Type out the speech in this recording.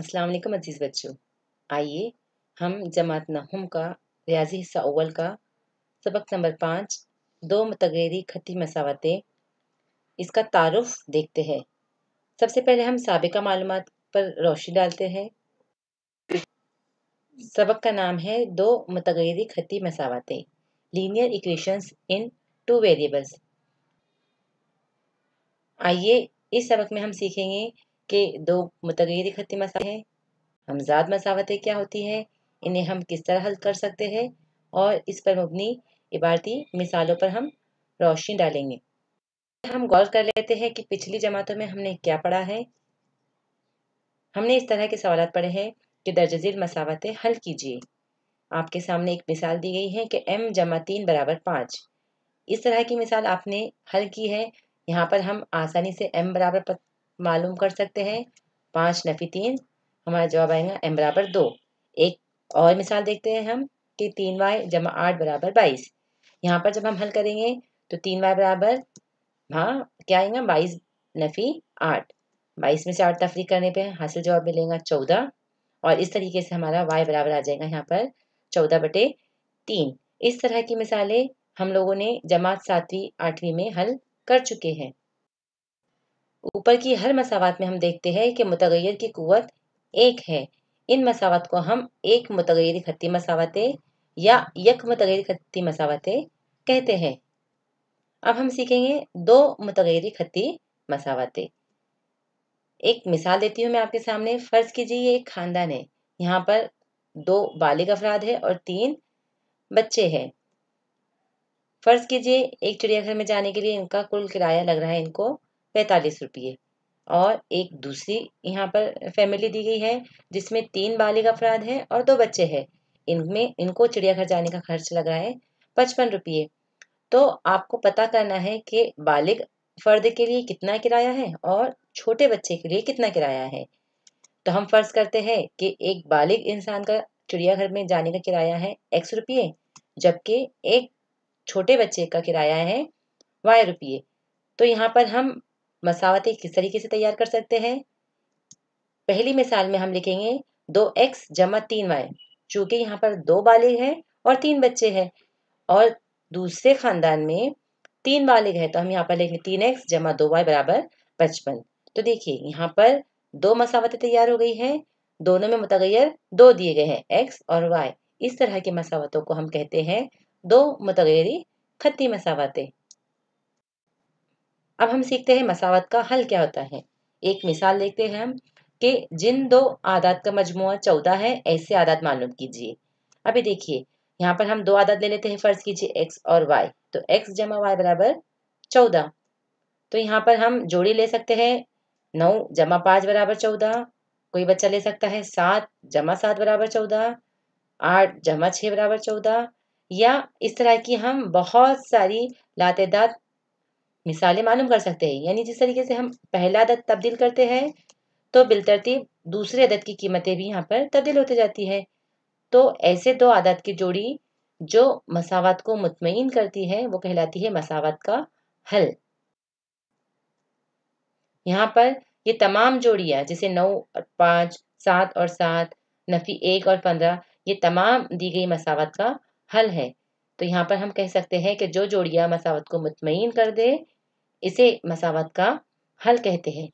अस्सलाम वालेकुम अजीज़ बच्चों आइए हम जमात नहम का रियाजी हिस्सा अव्वल का सबक नंबर पाँच दो मतगेरी खती मसावतें इसका तारफ़ देखते हैं सबसे पहले हम सबका मालूम पर रोशनी डालते हैं सबक का नाम है दो मतगेरी खती मसावतें linear equations in two variables आइए इस सबक में हम सीखेंगे के दो मतगैर मतलब खत्ती मसावत है हमजाद मसावतें क्या होती हैं इन्हें हम किस तरह हल कर सकते हैं और इस पर मबनी इबारती मिसालों पर हम रोशनी डालेंगे हम गौर कर लेते हैं कि पिछली जमातों में हमने क्या पढ़ा है हमने इस तरह के सवाल पढ़े हैं कि दर्ज झील मसावतें हल कीजिए आपके सामने एक मिसाल दी गई है कि एम जमा तीन बराबर पाँच इस तरह की मिसाल आपने हल की है यहाँ पर हम आसानी से एम बराबर मालूम कर सकते हैं पाँच नफी तीन हमारा जवाब आएगा एम बराबर दो एक और मिसाल देखते हैं हम कि तीन वाई जमा आठ बराबर बाईस यहाँ पर जब हम हल करेंगे तो तीन वाई बराबर हाँ क्या आएगा बाईस नफी आठ बाईस में से आठ तफरी करने पे हासिल जवाब मिलेगा चौदह और इस तरीके से हमारा वाई बराबर आ जाएगा यहाँ पर चौदह बटे तीन इस तरह की मिसालें हम लोगों ने जमात सातवीं आठवीं में हल कर चुके हैं ऊपर की हर मसावत में हम देखते हैं कि मतगैर की कुत एक है इन मसावत को हम एक मतगैर खत्ती मसावतें या यक मतगैर खत्ती मसावतें कहते हैं अब हम सीखेंगे दो मतगैर खत्ती मसावतें एक मिसाल देती हूँ मैं आपके सामने फ़र्ज़ कीजिए ये एक ख़ानदान है यहाँ पर दो बालिग अफराद है और तीन बच्चे हैं फ़र्ज़ कीजिए एक चिड़ियाघर में जाने के लिए इनका कुल किराया लग रहा है इनको पैंतालीस रुपये और एक दूसरी यहाँ पर फैमिली दी गई है जिसमें तीन बालिग अफराद हैं और दो बच्चे हैं इनमें इनको चिड़ियाघर जाने का खर्च लगा है पचपन रुपये तो आपको पता करना है कि बालिग फर्द के लिए कितना किराया है और छोटे बच्चे के लिए कितना किराया है तो हम फर्ज करते हैं कि एक बालिग इंसान का चिड़ियाघर में जाने का किराया है एक्स रुपये जबकि एक छोटे बच्चे का किराया है वाई रुपये तो यहाँ पर हम मसावते किस तरीके से तैयार कर सकते हैं पहली मिसाल में हम लिखेंगे दो एक्स जमा तीन वाई चूंकि यहाँ पर दो बालिग हैं और तीन बच्चे हैं और दूसरे खानदान में तीन बालिग हैं तो हम यहाँ पर लिखेंगे तीन एक्स जमा दो वाई बराबर पचपन तो देखिए यहाँ पर दो मसावतें तैयार हो गई हैं दोनों में मुतगैर दो दिए गए हैं एक्स और वाई इस तरह के मसावतों को हम कहते हैं दो मुतगैरी खत्ती मसावतें अब हम सीखते हैं मसावत का हल क्या होता है एक मिसाल देखते हैं हम कि जिन दो आदात का मजमु चौदह है ऐसे आदात मालूम कीजिए अभी देखिए यहाँ पर हम दो आदात ले लेते हैं फर्ज कीजिए एक्स और वाई तो एक्स जमा वाई बराबर चौदह तो यहाँ पर हम जोड़ी ले सकते हैं नौ जमा पाँच बराबर चौदह कोई बच्चा ले सकता है सात जमा सात बराबर चौदह आठ जमा छः बराबर चौदह या इस तरह की हम बहुत सारी लातेदात मिसालें मालूम कर सकते हैं यानी जिस तरीके से हम पहला अदद तब्दील करते हैं तो बिलतरतीब दूसरे अदद की कीमतें भी यहाँ पर तब्दील होती जाती है तो ऐसे दो आदत की जोड़ी जो मसावत को मुतमिन करती है वो कहलाती है मसावत का हल यहाँ पर ये तमाम जोड़ियाँ जैसे नौ और पाँच सात और सात नफ़ी एक और पंद्रह ये तमाम दी गई मसावत का हल है तो यहाँ पर हम कह सकते हैं कि जो जोड़िया मसावत को मुतमिन कर दे इसे मसावत का हल कहते हैं